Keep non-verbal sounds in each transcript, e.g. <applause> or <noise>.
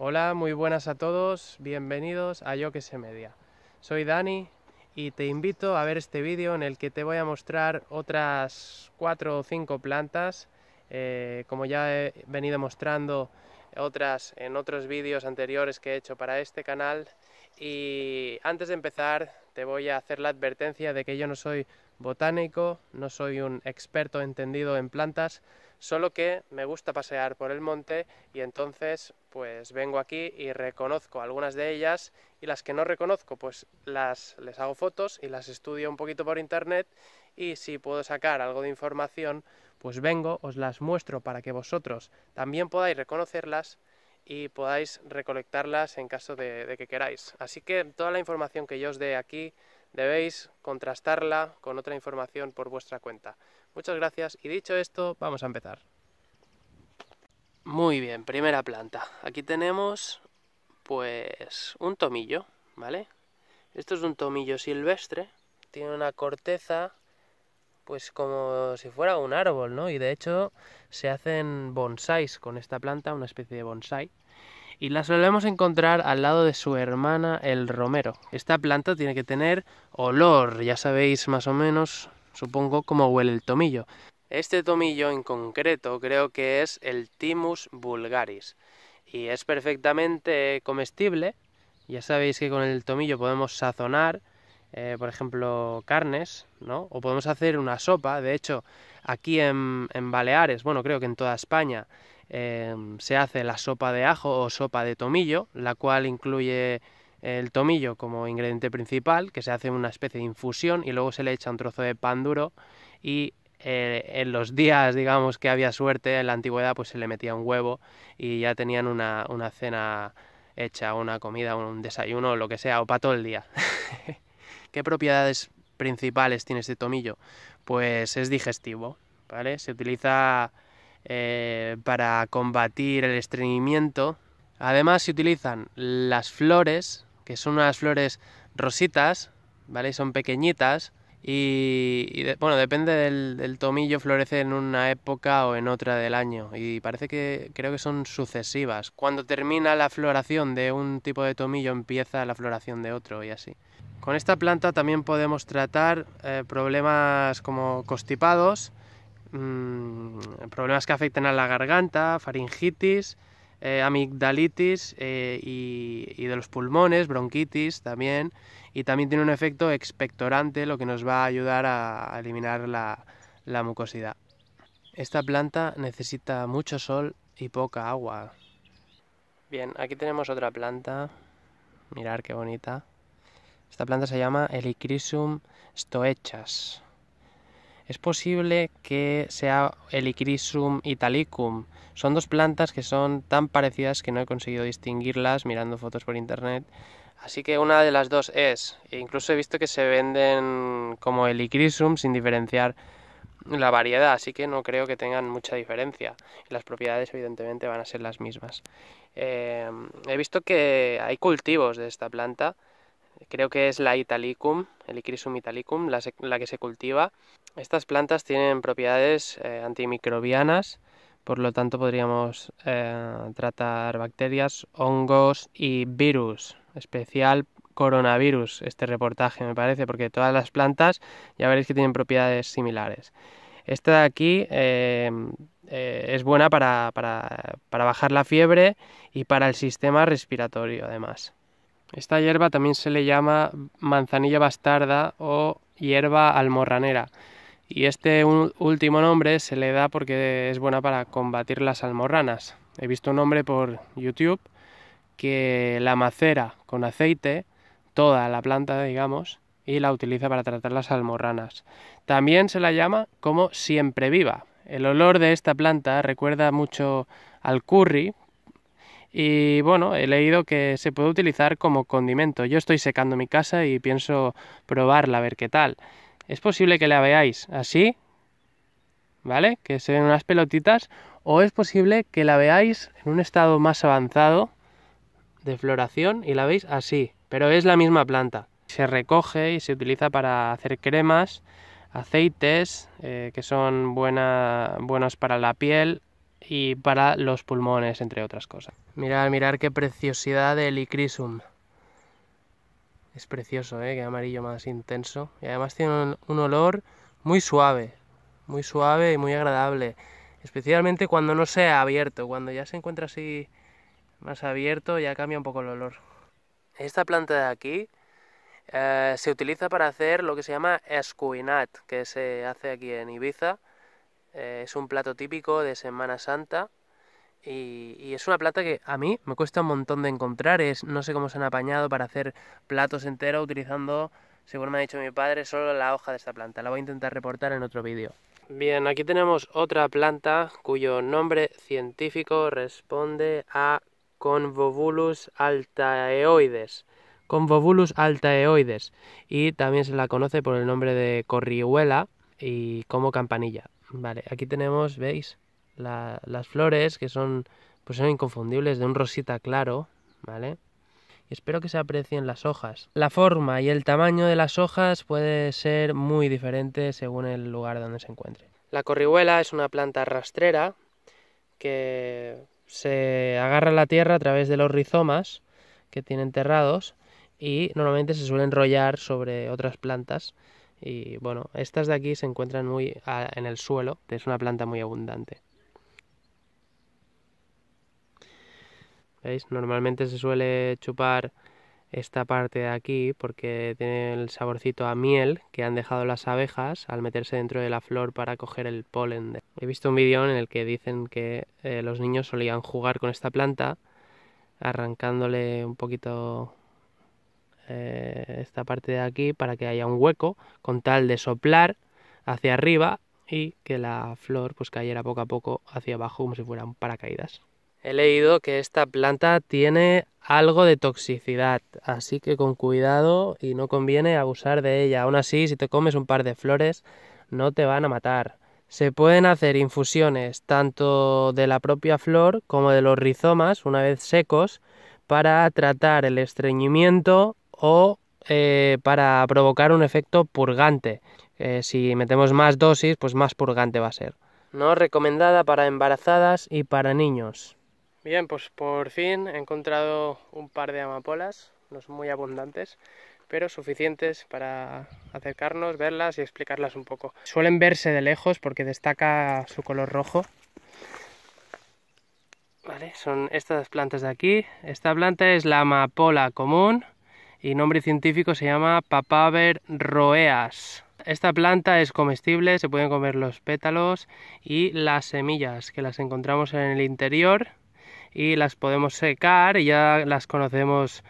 Hola, muy buenas a todos, bienvenidos a Yo que se media. Soy Dani y te invito a ver este vídeo en el que te voy a mostrar otras 4 o 5 plantas, eh, como ya he venido mostrando otras en otros vídeos anteriores que he hecho para este canal. Y antes de empezar te voy a hacer la advertencia de que yo no soy botánico, no soy un experto entendido en plantas, solo que me gusta pasear por el monte y entonces pues vengo aquí y reconozco algunas de ellas y las que no reconozco pues las les hago fotos y las estudio un poquito por internet y si puedo sacar algo de información pues vengo, os las muestro para que vosotros también podáis reconocerlas y podáis recolectarlas en caso de que queráis. Así que toda la información que yo os dé aquí debéis contrastarla con otra información por vuestra cuenta. Muchas gracias y dicho esto, vamos a empezar. Muy bien, primera planta. Aquí tenemos pues un tomillo, ¿vale? Esto es un tomillo silvestre, tiene una corteza pues como si fuera un árbol, ¿no? Y de hecho se hacen bonsáis con esta planta, una especie de bonsai. Y la solemos encontrar al lado de su hermana el romero. Esta planta tiene que tener olor, ya sabéis más o menos, supongo, cómo huele el tomillo. Este tomillo en concreto creo que es el Timus vulgaris y es perfectamente comestible. Ya sabéis que con el tomillo podemos sazonar, eh, por ejemplo, carnes, ¿no? O podemos hacer una sopa. De hecho, aquí en, Baleares, bueno, creo que en toda España, em, se hace la sopa de ajo o sopa de tomillo, la cual incluye el tomillo como ingrediente principal, que se hace una especie de infusión y luego se le echa un trozo de pan duro y eh, en los días, digamos, que había suerte, en la antigüedad, pues se le metía un huevo y ya tenían una, una cena hecha, una comida, un desayuno, lo que sea, o para todo el día. <laughs> ¿Qué propiedades principales tiene este tomillo? Pues es digestivo, ¿vale? Se utiliza eh, para combatir el estreñimiento. Además se utilizan las flores, que son unas flores rositas, ¿vale? Son pequeñitas, y, bueno, depende del, tomillo, florece en una época o en otra del año y parece que creo que son sucesivas. Cuando termina la floración de un tipo de tomillo empieza la floración de otro y así. Con esta planta también podemos tratar eh, problemas como constipados, mm, problemas que afecten a la garganta, faringitis, eh, amigdalitis eh, y, de los pulmones, bronquitis también, y también tiene un efecto expectorante, lo que nos va a ayudar a, eliminar la, mucosidad. Esta planta necesita mucho sol y poca agua. Bien, aquí tenemos otra planta. Mirar qué bonita. Esta planta se llama Helichrysum stoechas. Es posible que sea el italicum. Son dos plantas que son tan parecidas que no he conseguido distinguirlas mirando fotos por internet. Así que una de las dos es. E incluso he visto que se venden como el sin diferenciar la variedad, así que no creo que tengan mucha diferencia. Las propiedades evidentemente van a ser las mismas. Eh, he visto que hay cultivos de esta planta creo que es la Italicum, el Icrisum italicum, la, que se cultiva. Estas plantas tienen propiedades eh, antimicrobianas, por lo tanto podríamos eh, tratar bacterias, hongos y virus, especial coronavirus este reportaje me parece, porque todas las plantas ya veréis que tienen propiedades similares. Esta de aquí eh, es buena para bajar la fiebre y para el sistema respiratorio además. Esta hierba también se le llama manzanilla bastarda o hierba almorranera. Y este último nombre se le da porque es buena para combatir las almorranas. He visto un nombre por YouTube que la macera con aceite, toda la planta, digamos, y la utiliza para tratar las almorranas. También se la llama como siempre viva. El olor de esta planta recuerda mucho al curry, y bueno, he leído que se puede utilizar como condimento. Yo estoy secando mi casa y pienso probarla, a ver qué tal. Es posible que la veáis así, ¿vale? Que se ven unas pelotitas. O es posible que la veáis en un estado más avanzado de floración y la veis así. Pero es la misma planta. Se recoge y se utiliza para hacer cremas, aceites, eh, que son buenas buenos para la piel, y para los pulmones, entre otras cosas. Mirad, mirad qué preciosidad del Icrisum. Es precioso, ¿eh? Qué amarillo más intenso. Y además tiene un, olor muy suave, muy suave y muy agradable. Especialmente cuando no se ha abierto, cuando ya se encuentra así más abierto ya cambia un poco el olor. Esta planta de aquí eh, se utiliza para hacer lo que se llama escuinat, que se hace aquí en Ibiza eh, es un plato típico de Semana Santa y, es una planta que a mí me cuesta un montón de encontrar. Es, no sé cómo se han apañado para hacer platos enteros utilizando, según me ha dicho mi padre, solo la hoja de esta planta. La voy a intentar reportar en otro vídeo. Bien, aquí tenemos otra planta cuyo nombre científico responde a Convolvulus altaeoides. Convolvulus altaeoides. Y también se la conoce por el nombre de corrihuela y como campanilla. Vale, aquí tenemos, ¿veis? las flores que son, pues son inconfundibles, de un rosita claro, ¿vale? Y espero que se aprecien las hojas. La forma y el tamaño de las hojas puede ser muy diferente según el lugar donde se encuentre. La corrihuela es una planta rastrera que se agarra a la tierra a través de los rizomas que tienen enterrados y normalmente se suele enrollar sobre otras plantas y bueno, estas de aquí se encuentran muy en el suelo, es una planta muy abundante. ¿Veis? Normalmente se suele chupar esta parte de aquí porque tiene el saborcito a miel que han dejado las abejas al meterse dentro de la flor para coger el polen. He visto un vídeo en el que dicen que eh, los niños solían jugar con esta planta arrancándole un poquito eh, esta parte de aquí para que haya un hueco con tal de soplar hacia arriba y que la flor pues cayera poco a poco hacia abajo como si fueran paracaídas. He leído que esta planta tiene algo de toxicidad, así que con cuidado y no conviene abusar de ella. Aún así, si te comes un par de flores, no te van a matar. Se pueden hacer infusiones tanto de la propia flor como de los rizomas una vez secos para tratar el estreñimiento o eh, para provocar un efecto purgante. Eh, si metemos más dosis, pues más purgante va a ser. No recomendada para embarazadas y para niños. Bien, pues por fin he encontrado un par de amapolas, no son muy abundantes, pero suficientes para acercarnos, verlas y explicarlas un poco. Suelen verse de lejos porque destaca su color rojo. Vale, son estas plantas de aquí. Esta planta es la amapola común, y nombre científico se llama Papaver roeas. Esta planta es comestible, se pueden comer los pétalos y las semillas que las encontramos en el interior y las podemos secar ya las conocemos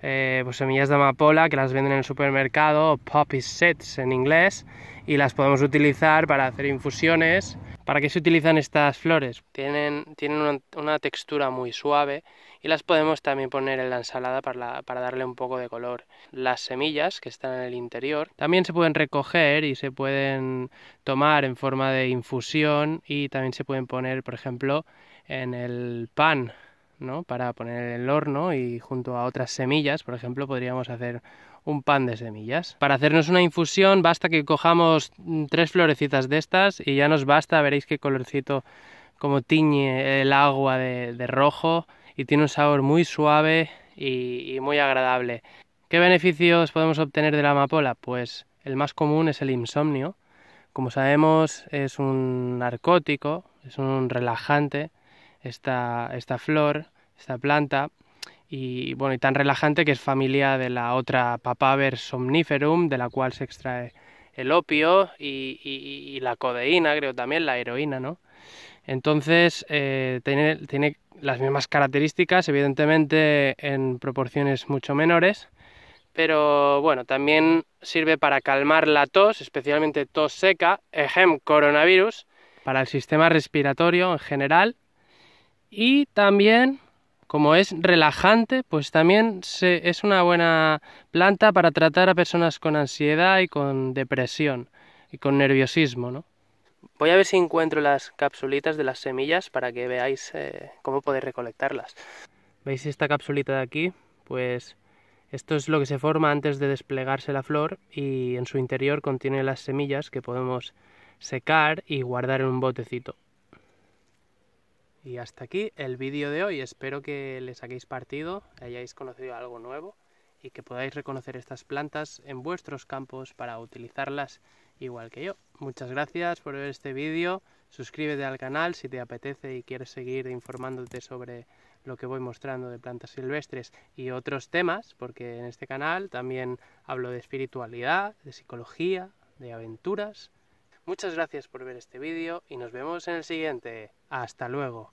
eh, pues semillas de amapola que las venden en el supermercado, poppy seeds en inglés, y las podemos utilizar para hacer infusiones. ¿Para qué se utilizan estas flores? Tienen, tienen una textura muy suave y las podemos también poner en la ensalada para, darle un poco de color. Las semillas que están en el interior también se pueden recoger y se pueden tomar en forma de infusión y también se pueden poner, por ejemplo, en el pan. ¿no? para poner en el horno y junto a otras semillas, por ejemplo, podríamos hacer un pan de semillas. Para hacernos una infusión basta que cojamos mm, tres florecitas de estas y ya nos basta, veréis qué colorcito como tiñe el agua de rojo y tiene un sabor muy suave y, muy agradable. ¿Qué beneficios podemos obtener de la amapola? Pues el más común es el insomnio. Como sabemos es un narcótico, es un relajante esta, esta flor, esta planta y bueno, y tan relajante que es familia de la otra Papaver somniferum, de la cual se extrae el opio y, la codeína, creo también, la heroína, ¿no? Entonces, eh, tiene, tiene, las mismas características, evidentemente en proporciones mucho menores, pero bueno, también sirve para calmar la tos, especialmente tos seca, ejem coronavirus, para el sistema respiratorio en general y también como es relajante, pues también se, es una buena planta para tratar a personas con ansiedad y con depresión y con nerviosismo, ¿no? Voy a ver si encuentro las capsulitas de las semillas para que veáis eh, cómo podéis recolectarlas. ¿Veis esta capsulita de aquí? Pues esto es lo que se forma antes de desplegarse la flor y en su interior contiene las semillas que podemos secar y guardar en un botecito. Y hasta aquí el vídeo de hoy. Espero que les saquéis partido, hayáis conocido algo nuevo y que podáis reconocer estas plantas en vuestros campos para utilizarlas igual que yo. Muchas gracias por ver este vídeo. Suscríbete al canal si te apetece y quieres seguir informándote sobre lo que voy mostrando de plantas silvestres y otros temas, porque en este canal también hablo de espiritualidad, de psicología, de aventuras. Muchas gracias por ver este vídeo y nos vemos en el siguiente. ¡Hasta luego!